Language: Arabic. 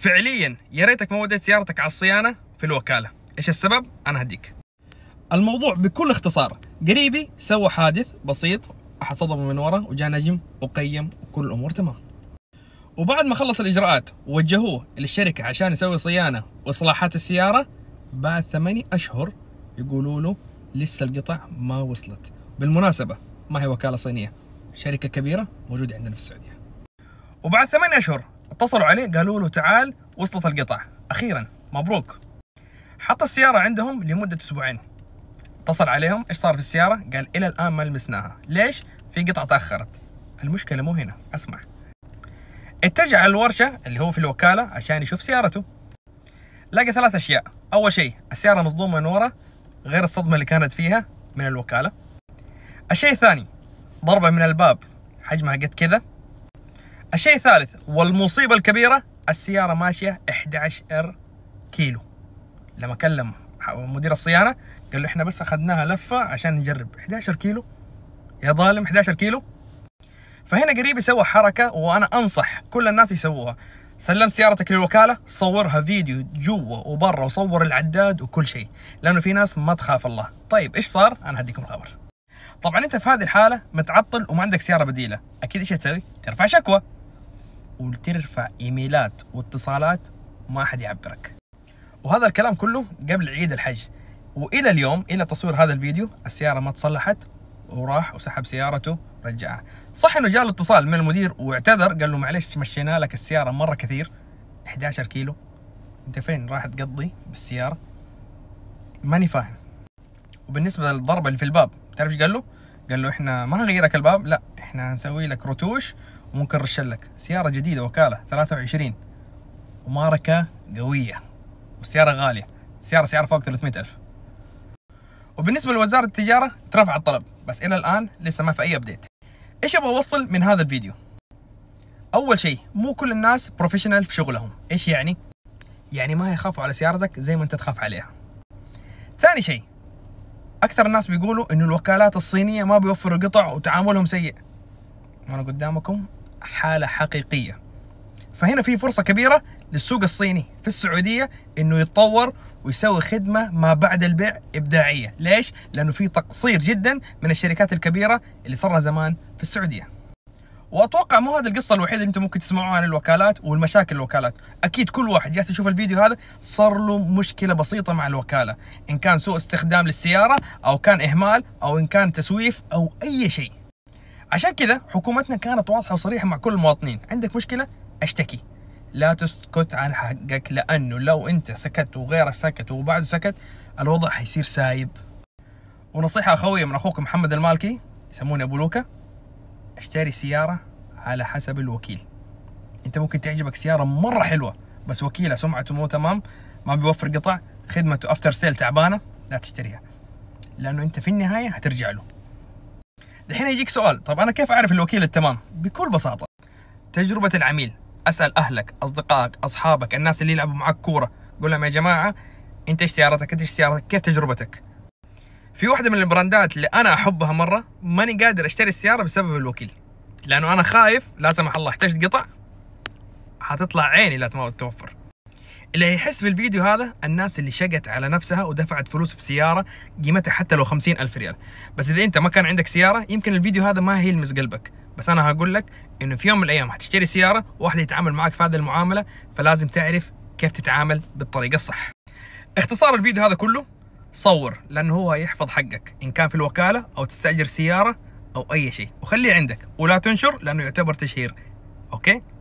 فعليا يا ريتك ما وديت سيارتك على الصيانه في الوكاله ايش السبب انا هديك الموضوع بكل اختصار قريبي سوى حادث بسيط احد صدمه من ورا وجاء نجم وقيم وكل الامور تمام وبعد ما خلص الاجراءات وجهوه للشركه عشان يسوي صيانه واصلاحات السياره بعد ثمانية اشهر يقولوا له لسه القطع ما وصلت بالمناسبه ما هي وكاله صينيه شركه كبيره موجوده عندنا في السعوديه وبعد ثمانية اشهر اتصلوا عليه قالوا له تعال وصلت القطع اخيرا مبروك حط السياره عندهم لمده اسبوعين اتصل عليهم ايش صار في السياره قال الى الان ما لمسناها ليش في قطعه تاخرت المشكله مو هنا اسمع اتجه على الورشه اللي هو في الوكاله عشان يشوف سيارته لقى ثلاث اشياء اول شيء السياره مصدومه من ورا غير الصدمه اللي كانت فيها من الوكاله الشيء الثاني ضربه من الباب حجمها قد كذا الشيء الثالث والمصيبه الكبيره السياره ماشيه 11 كيلو لما كلم مدير الصيانه قال له احنا بس اخذناها لفه عشان نجرب 11 كيلو يا ظالم 11 كيلو فهنا قريب يسوى حركه وانا انصح كل الناس يسووها سلم سيارتك للوكاله صورها فيديو جوا وبرا وصور العداد وكل شيء لانه في ناس ما تخاف الله طيب ايش صار انا هديكم الخبر طبعا انت في هذه الحاله متعطل وما عندك سياره بديله اكيد ايش تسوي ترفع شكوى وترفع ايميلات واتصالات ما حد يعبرك وهذا الكلام كله قبل عيد الحج والى اليوم الى تصوير هذا الفيديو السياره ما تصلحت وراح وسحب سيارته رجعها صح انه جاء اتصال من المدير واعتذر قال له معلش مشينا لك السياره مره كثير 11 كيلو انت فين راح تقضي بالسياره ماني فاهم وبالنسبه للضربه اللي في الباب تعرف ايش قال له قال له احنا ما هنغيرك الباب لا احنا هنسوي لك رتوش ممكن رش لك سيارة جديدة وكالة 23 وماركة قوية والسيارة غالية سيارة سعرها فوق 300 ألف وبالنسبة لوزارة التجارة ترفع الطلب بس إلى الآن لسه ما في أي أبديت إيش أبغى أوصل من هذا الفيديو أول شيء مو كل الناس بروفيشنال في شغلهم إيش يعني؟ يعني ما يخافوا على سيارتك زي ما أنت تخاف عليها ثاني شيء أكثر الناس بيقولوا إنه الوكالات الصينية ما بيوفروا قطع وتعاملهم سيء وأنا قدامكم حاله حقيقيه فهنا في فرصه كبيره للسوق الصيني في السعوديه انه يتطور ويسوي خدمه ما بعد البيع ابداعيه، ليش؟ لانه في تقصير جدا من الشركات الكبيره اللي صار لها زمان في السعوديه. واتوقع مو هذه القصه الوحيده اللي انتم ممكن تسمعوها عن الوكالات والمشاكل الوكالات، اكيد كل واحد جالس يشوف الفيديو هذا صار له مشكله بسيطه مع الوكاله، ان كان سوء استخدام للسياره او كان اهمال او ان كان تسويف او اي شيء. عشان كذا حكومتنا كانت واضحه وصريحه مع كل المواطنين عندك مشكله اشتكي لا تسكت عن حقك لانه لو انت سكت وغيرك سكت وبعده سكت الوضع حيصير سايب ونصيحه اخويه من اخوك محمد المالكي يسموني ابو لوكا اشتري سياره على حسب الوكيل انت ممكن تعجبك سياره مره حلوه بس وكيله سمعته مو تمام ما بيوفر قطع خدمته افتر سيل تعبانه لا تشتريها لانه انت في النهايه هترجع له الحين يجيك سؤال طب انا كيف اعرف الوكيل التمام بكل بساطه تجربه العميل اسال اهلك اصدقائك اصحابك الناس اللي يلعبوا معك كوره قول لهم يا جماعه انت ايش سيارتك انت ايش سيارتك كيف تجربتك في واحدة من البراندات اللي أنا أحبها مرة ماني قادر أشتري السيارة بسبب الوكيل لأنه أنا خايف لا سمح الله احتجت قطع حتطلع عيني لا ما توفر اللي هيحس بالفيديو هذا الناس اللي شقت على نفسها ودفعت فلوس في سيارة قيمتها حتى لو خمسين ألف ريال بس إذا أنت ما كان عندك سيارة يمكن الفيديو هذا ما هيلمس قلبك بس أنا هقول لك إنه في يوم من الأيام هتشتري سيارة وواحد يتعامل معك في هذه المعاملة فلازم تعرف كيف تتعامل بالطريقة الصح اختصار الفيديو هذا كله صور لأنه هو يحفظ حقك إن كان في الوكالة أو تستأجر سيارة أو أي شيء وخليه عندك ولا تنشر لأنه يعتبر تشهير أوكي